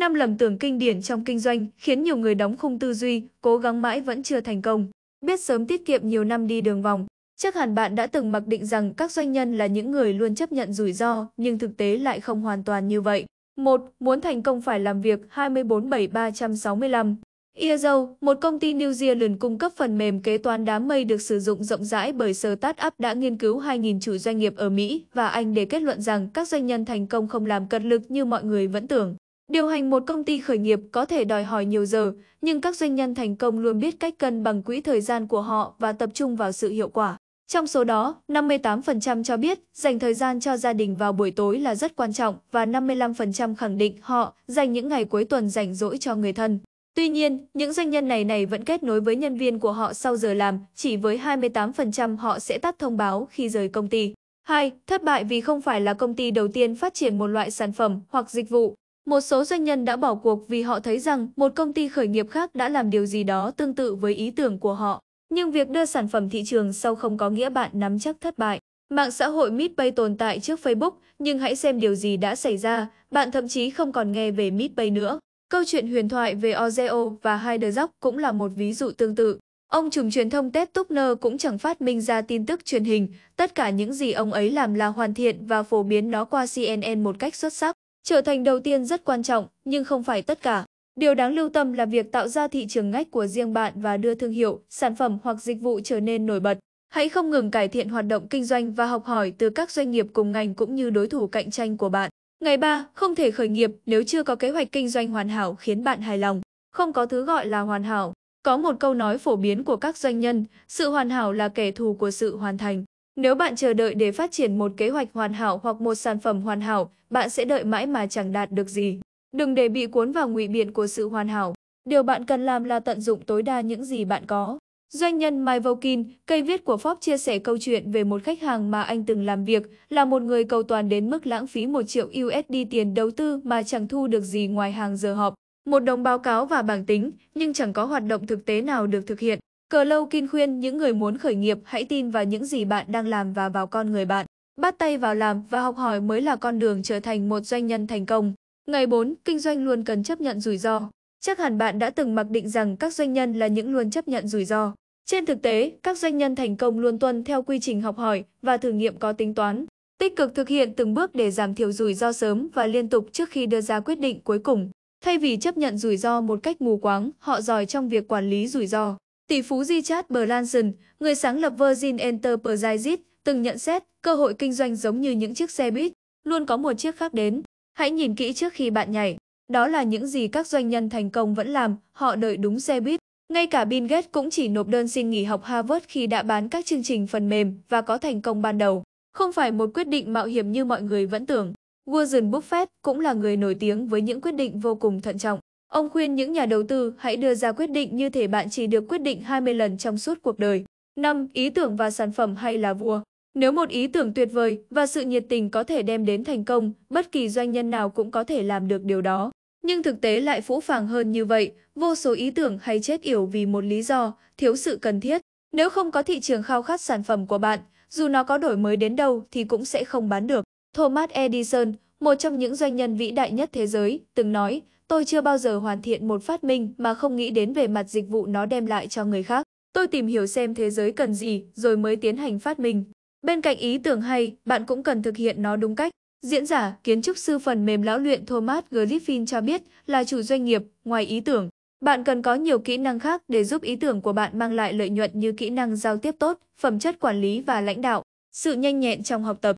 năm lầm tưởng kinh điển trong kinh doanh khiến nhiều người đóng khung tư duy, cố gắng mãi vẫn chưa thành công. Biết sớm tiết kiệm nhiều năm đi đường vòng, chắc hẳn bạn đã từng mặc định rằng các doanh nhân là những người luôn chấp nhận rủi ro, nhưng thực tế lại không hoàn toàn như vậy. một Muốn thành công phải làm việc 24-7-365 Earzow, một công ty New Zealand cung cấp phần mềm kế toán đám mây được sử dụng rộng rãi bởi Startup đã nghiên cứu 2.000 chủ doanh nghiệp ở Mỹ và Anh để kết luận rằng các doanh nhân thành công không làm cật lực như mọi người vẫn tưởng. Điều hành một công ty khởi nghiệp có thể đòi hỏi nhiều giờ, nhưng các doanh nhân thành công luôn biết cách cân bằng quỹ thời gian của họ và tập trung vào sự hiệu quả. Trong số đó, 58% cho biết dành thời gian cho gia đình vào buổi tối là rất quan trọng và 55% khẳng định họ dành những ngày cuối tuần rảnh rỗi cho người thân. Tuy nhiên, những doanh nhân này này vẫn kết nối với nhân viên của họ sau giờ làm, chỉ với 28% họ sẽ tắt thông báo khi rời công ty. 2. Thất bại vì không phải là công ty đầu tiên phát triển một loại sản phẩm hoặc dịch vụ một số doanh nhân đã bỏ cuộc vì họ thấy rằng một công ty khởi nghiệp khác đã làm điều gì đó tương tự với ý tưởng của họ. Nhưng việc đưa sản phẩm thị trường sau không có nghĩa bạn nắm chắc thất bại. Mạng xã hội Midpay tồn tại trước Facebook, nhưng hãy xem điều gì đã xảy ra, bạn thậm chí không còn nghe về Midpay nữa. Câu chuyện huyền thoại về Oreo và Heiderzock cũng là một ví dụ tương tự. Ông trùm truyền thông Ted Turner cũng chẳng phát minh ra tin tức truyền hình, tất cả những gì ông ấy làm là hoàn thiện và phổ biến nó qua CNN một cách xuất sắc. Trở thành đầu tiên rất quan trọng, nhưng không phải tất cả. Điều đáng lưu tâm là việc tạo ra thị trường ngách của riêng bạn và đưa thương hiệu, sản phẩm hoặc dịch vụ trở nên nổi bật. Hãy không ngừng cải thiện hoạt động kinh doanh và học hỏi từ các doanh nghiệp cùng ngành cũng như đối thủ cạnh tranh của bạn. Ngày 3, không thể khởi nghiệp nếu chưa có kế hoạch kinh doanh hoàn hảo khiến bạn hài lòng. Không có thứ gọi là hoàn hảo. Có một câu nói phổ biến của các doanh nhân, sự hoàn hảo là kẻ thù của sự hoàn thành. Nếu bạn chờ đợi để phát triển một kế hoạch hoàn hảo hoặc một sản phẩm hoàn hảo, bạn sẽ đợi mãi mà chẳng đạt được gì. Đừng để bị cuốn vào ngụy biện của sự hoàn hảo. Điều bạn cần làm là tận dụng tối đa những gì bạn có. Doanh nhân Mike Volkin, cây viết của Forbes chia sẻ câu chuyện về một khách hàng mà anh từng làm việc, là một người cầu toàn đến mức lãng phí 1 triệu USD tiền đầu tư mà chẳng thu được gì ngoài hàng giờ họp, một đồng báo cáo và bảng tính, nhưng chẳng có hoạt động thực tế nào được thực hiện. Cờ lâu Kin khuyên những người muốn khởi nghiệp hãy tin vào những gì bạn đang làm và vào con người bạn. Bắt tay vào làm và học hỏi mới là con đường trở thành một doanh nhân thành công. Ngày 4, kinh doanh luôn cần chấp nhận rủi ro. Chắc hẳn bạn đã từng mặc định rằng các doanh nhân là những luôn chấp nhận rủi ro. Trên thực tế, các doanh nhân thành công luôn tuân theo quy trình học hỏi và thử nghiệm có tính toán, tích cực thực hiện từng bước để giảm thiểu rủi ro sớm và liên tục trước khi đưa ra quyết định cuối cùng. Thay vì chấp nhận rủi ro một cách mù quáng, họ giỏi trong việc quản lý rủi ro. Tỷ phú Richard Branson, người sáng lập Virgin Enterprises, từng nhận xét cơ hội kinh doanh giống như những chiếc xe buýt, luôn có một chiếc khác đến. Hãy nhìn kỹ trước khi bạn nhảy. Đó là những gì các doanh nhân thành công vẫn làm, họ đợi đúng xe buýt. Ngay cả Bill Gates cũng chỉ nộp đơn xin nghỉ học Harvard khi đã bán các chương trình phần mềm và có thành công ban đầu. Không phải một quyết định mạo hiểm như mọi người vẫn tưởng. Warren Buffett cũng là người nổi tiếng với những quyết định vô cùng thận trọng. Ông khuyên những nhà đầu tư hãy đưa ra quyết định như thể bạn chỉ được quyết định 20 lần trong suốt cuộc đời. 5. Ý tưởng và sản phẩm hay là vua. Nếu một ý tưởng tuyệt vời và sự nhiệt tình có thể đem đến thành công, bất kỳ doanh nhân nào cũng có thể làm được điều đó. Nhưng thực tế lại phũ phàng hơn như vậy, vô số ý tưởng hay chết yểu vì một lý do, thiếu sự cần thiết. Nếu không có thị trường khao khát sản phẩm của bạn, dù nó có đổi mới đến đâu thì cũng sẽ không bán được. Thomas Edison, một trong những doanh nhân vĩ đại nhất thế giới, từng nói, tôi chưa bao giờ hoàn thiện một phát minh mà không nghĩ đến về mặt dịch vụ nó đem lại cho người khác. Tôi tìm hiểu xem thế giới cần gì rồi mới tiến hành phát minh. Bên cạnh ý tưởng hay, bạn cũng cần thực hiện nó đúng cách. Diễn giả, kiến trúc sư phần mềm lão luyện Thomas Griffin cho biết là chủ doanh nghiệp, ngoài ý tưởng, bạn cần có nhiều kỹ năng khác để giúp ý tưởng của bạn mang lại lợi nhuận như kỹ năng giao tiếp tốt, phẩm chất quản lý và lãnh đạo, sự nhanh nhẹn trong học tập.